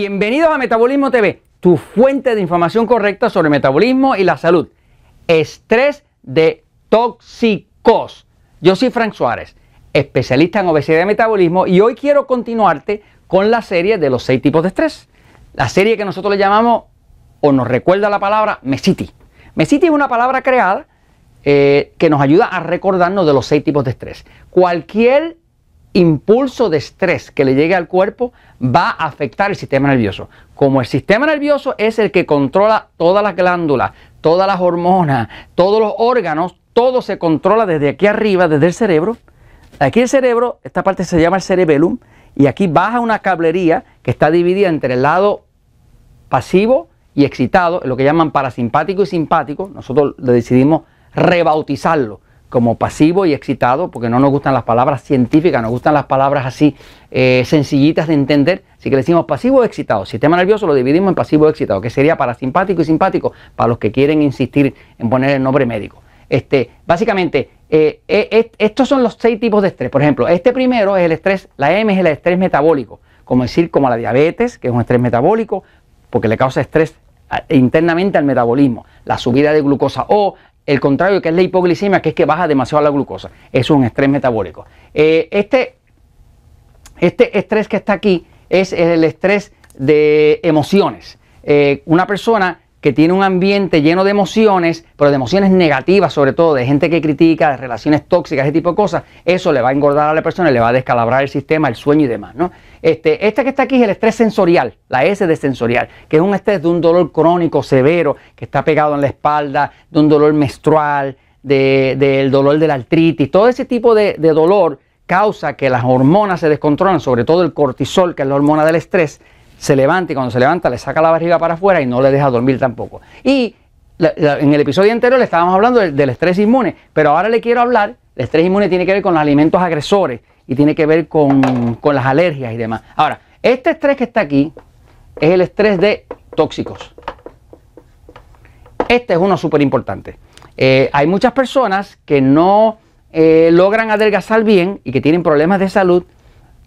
Bienvenidos a Metabolismo TV, tu fuente de información correcta sobre metabolismo y la salud. Estrés de tóxicos. Yo soy Frank Suárez, especialista en obesidad y metabolismo, y hoy quiero continuarte con la serie de los seis tipos de estrés. La serie que nosotros le llamamos, o nos recuerda la palabra, MESITI. MESITI es una palabra creada eh, que nos ayuda a recordarnos de los seis tipos de estrés. Cualquier impulso de estrés que le llegue al cuerpo va a afectar el sistema nervioso. Como el sistema nervioso es el que controla todas las glándulas, todas las hormonas, todos los órganos, todo se controla desde aquí arriba, desde el cerebro. Aquí el cerebro, esta parte se llama el cerebellum, y aquí baja una cablería que está dividida entre el lado pasivo y excitado, lo que llaman parasimpático y simpático. Nosotros le decidimos rebautizarlo como pasivo y excitado, porque no nos gustan las palabras científicas, nos gustan las palabras así eh, sencillitas de entender. Así que le decimos pasivo o excitado. Sistema nervioso lo dividimos en pasivo o excitado, que sería simpático y simpático, para los que quieren insistir en poner el nombre médico. Este, básicamente, eh, eh, estos son los seis tipos de estrés. Por ejemplo, este primero es el estrés, la M es el estrés metabólico, como decir, como la diabetes, que es un estrés metabólico, porque le causa estrés internamente al metabolismo. La subida de glucosa O, el contrario que es la hipoglicemia, que es que baja demasiado la glucosa. es un estrés metabólico. Eh, este, este estrés que está aquí es el estrés de emociones. Eh, una persona que tiene un ambiente lleno de emociones, pero de emociones negativas sobre todo, de gente que critica, de relaciones tóxicas, ese tipo de cosas, eso le va a engordar a la persona, y le va a descalabrar el sistema, el sueño y demás. ¿no? Este, que está aquí es el estrés sensorial, la S de sensorial, que es un estrés de un dolor crónico severo que está pegado en la espalda, de un dolor menstrual, del dolor de la artritis, todo ese tipo de, de dolor causa que las hormonas se descontrolan, sobre todo el cortisol, que es la hormona del estrés, se levanta y cuando se levanta le saca la barriga para afuera y no le deja dormir tampoco. Y en el episodio anterior le estábamos hablando del, estrés inmune, pero ahora le quiero hablar, el estrés inmune tiene que ver con los alimentos agresores y tiene que ver con, las alergias y demás. Ahora, este estrés que está aquí es el estrés de tóxicos. Este es uno súper importante. Eh, hay muchas personas que no eh, logran adelgazar bien y que tienen problemas de salud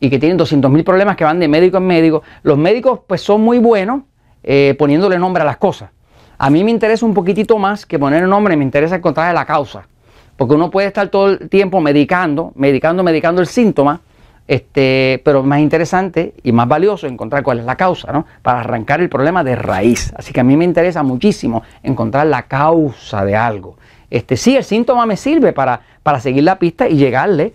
y que tienen 200.000 problemas que van de médico en médico. Los médicos pues son muy buenos eh, poniéndole nombre a las cosas. A mí me interesa un poquitito más que poner nombre, me interesa encontrar la causa. Porque uno puede estar todo el tiempo medicando, medicando, medicando el síntoma, este, pero más interesante y más valioso encontrar cuál es la causa, ¿no? Para arrancar el problema de raíz. Así que a mí me interesa muchísimo encontrar la causa de algo. Este, sí, el síntoma me sirve para, para seguir la pista y llegarle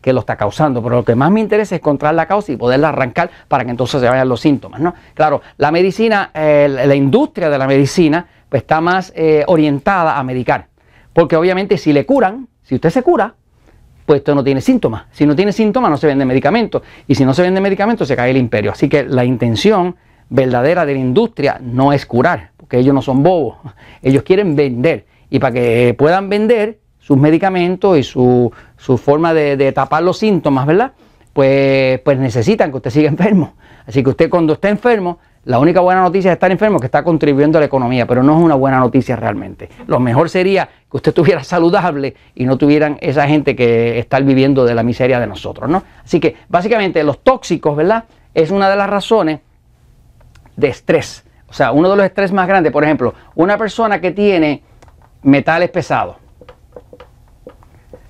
que lo está causando, pero lo que más me interesa es encontrar la causa y poderla arrancar para que entonces se vayan los síntomas. ¿no? Claro, la medicina, eh, la industria de la medicina, pues está más eh, orientada a medicar, porque obviamente si le curan, si usted se cura, pues esto no tiene síntomas. Si no tiene síntomas, no se vende medicamento Y si no se vende medicamento se cae el imperio. Así que la intención verdadera de la industria no es curar, porque ellos no son bobos. Ellos quieren vender. Y para que puedan vender sus medicamentos y su, su forma de, tapar los síntomas, ¿verdad? Pues, pues necesitan que usted siga enfermo. Así que usted cuando esté enfermo, la única buena noticia es estar enfermo que está contribuyendo a la economía, pero no es una buena noticia realmente. Lo mejor sería que usted estuviera saludable y no tuvieran esa gente que está viviendo de la miseria de nosotros, ¿no? Así que básicamente los tóxicos, ¿verdad? Es una de las razones de estrés. O sea, uno de los estrés más grandes, por ejemplo, una persona que tiene metales pesados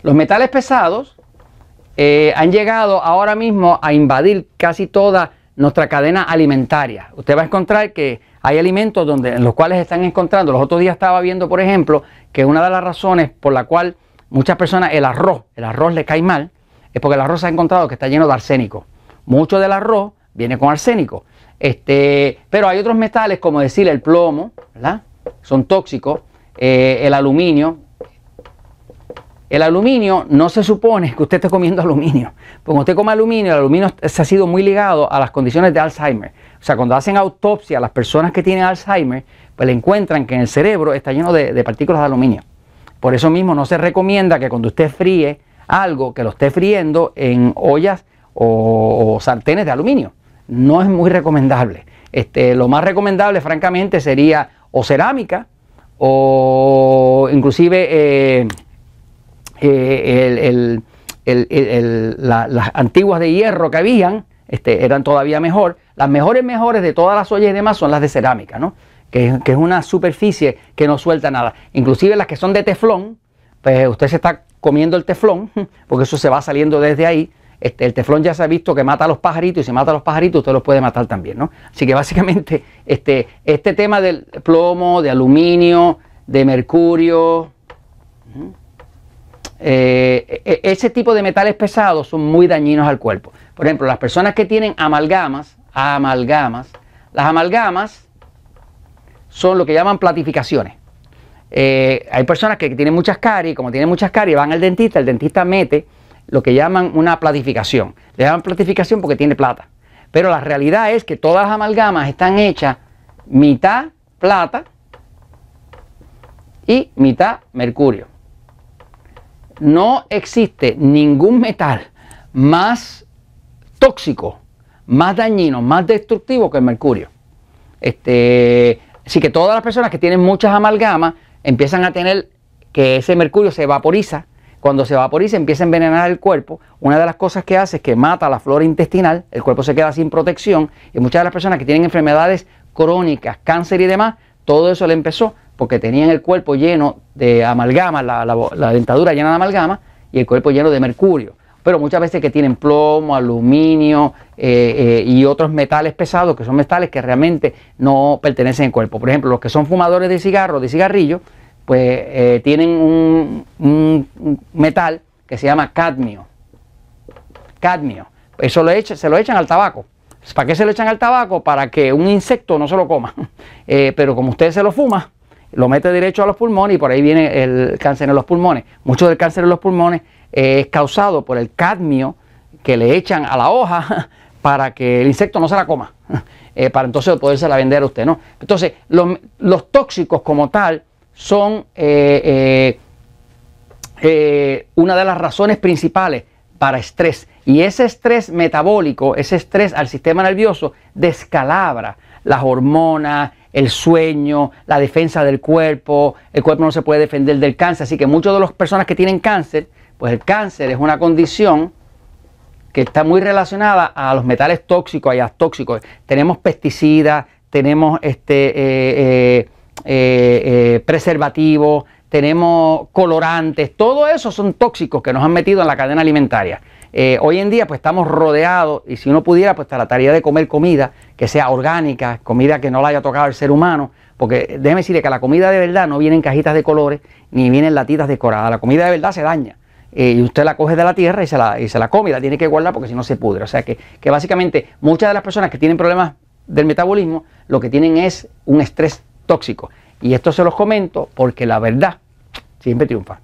los metales pesados eh, han llegado ahora mismo a invadir casi toda nuestra cadena alimentaria. Usted va a encontrar que hay alimentos donde, en los cuales están encontrando. Los otros días estaba viendo, por ejemplo, que una de las razones por la cual muchas personas el arroz, el arroz le cae mal, es porque el arroz se ha encontrado que está lleno de arsénico. Mucho del arroz viene con arsénico. Este, pero hay otros metales, como decir el plomo, ¿verdad? Son tóxicos, eh, el aluminio, el aluminio no se supone que usted esté comiendo aluminio. cuando usted come aluminio, el aluminio se ha sido muy ligado a las condiciones de Alzheimer. O sea, cuando hacen autopsia a las personas que tienen Alzheimer, pues le encuentran que en el cerebro está lleno de, partículas de aluminio. Por eso mismo no se recomienda que cuando usted fríe algo, que lo esté friendo en ollas o, sartenes de aluminio. No es muy recomendable. Este, lo más recomendable, francamente, sería o cerámica o inclusive eh, eh, las antiguas de hierro que habían este, eran todavía mejor. Las mejores mejores de todas las ollas y demás son las de cerámica, ¿no? que, es una superficie que no suelta nada. Inclusive las que son de teflón, pues usted se está comiendo el teflón, porque eso se va saliendo desde ahí. Este, el teflón ya se ha visto que mata a los pajaritos y si mata a los pajaritos usted los puede matar también, Así que básicamente este, este tema del plomo, de aluminio, de mercurio, ¿Mm? Eh, e, ese tipo de metales pesados son muy dañinos al cuerpo. Por ejemplo, las personas que tienen amalgamas, amalgamas, las amalgamas son lo que llaman platificaciones. Eh, hay personas que tienen muchas caries, como tienen muchas caries, van al dentista, el dentista mete lo que llaman una platificación. Le llaman platificación porque tiene plata. Pero la realidad es que todas las amalgamas están hechas mitad plata y mitad mercurio no existe ningún metal más tóxico, más dañino, más destructivo que el mercurio. Este, así que todas las personas que tienen muchas amalgamas empiezan a tener que ese mercurio se vaporiza. Cuando se vaporiza empieza a envenenar el cuerpo. Una de las cosas que hace es que mata la flora intestinal, el cuerpo se queda sin protección y muchas de las personas que tienen enfermedades crónicas, cáncer y demás, todo eso le empezó porque tenían el cuerpo lleno de amalgama, la, dentadura llena de amalgama y el cuerpo lleno de mercurio. Pero muchas veces que tienen plomo, aluminio eh, eh, y otros metales pesados, que son metales que realmente no pertenecen al cuerpo. Por ejemplo, los que son fumadores de cigarro, de cigarrillo, pues eh, tienen un, metal que se llama cadmio. Cadmio. Eso lo se lo echan al tabaco ¿Para qué se le echan al tabaco? Para que un insecto no se lo coma. Eh, pero como usted se lo fuma, lo mete derecho a los pulmones y por ahí viene el cáncer en los pulmones. Mucho del cáncer en los pulmones eh, es causado por el cadmio que le echan a la hoja para que el insecto no se la coma. Eh, para entonces poderse la vender a usted, ¿no? Entonces, los tóxicos como tal son una de las razones principales para estrés. Y ese estrés metabólico, ese estrés al sistema nervioso, descalabra las hormonas, el sueño, la defensa del cuerpo. El cuerpo no se puede defender del cáncer. Así que muchas de las personas que tienen cáncer, pues el cáncer es una condición que está muy relacionada a los metales tóxicos, a tóxicos. Tenemos pesticidas, tenemos este, preservativo eh, eh, eh, preservativos, tenemos colorantes, todo eso son tóxicos que nos han metido en la cadena alimentaria. Eh, hoy en día pues estamos rodeados y si uno pudiera pues trataría de comer comida que sea orgánica, comida que no la haya tocado el ser humano, porque déjeme decirle que la comida de verdad no viene en cajitas de colores ni viene en latitas decoradas, la comida de verdad se daña eh, y usted la coge de la tierra y se la, y come la tiene que guardar porque si no se pudre. O sea que, que, básicamente muchas de las personas que tienen problemas del metabolismo lo que tienen es un estrés tóxico. Y esto se los comento porque la verdad siempre triunfa.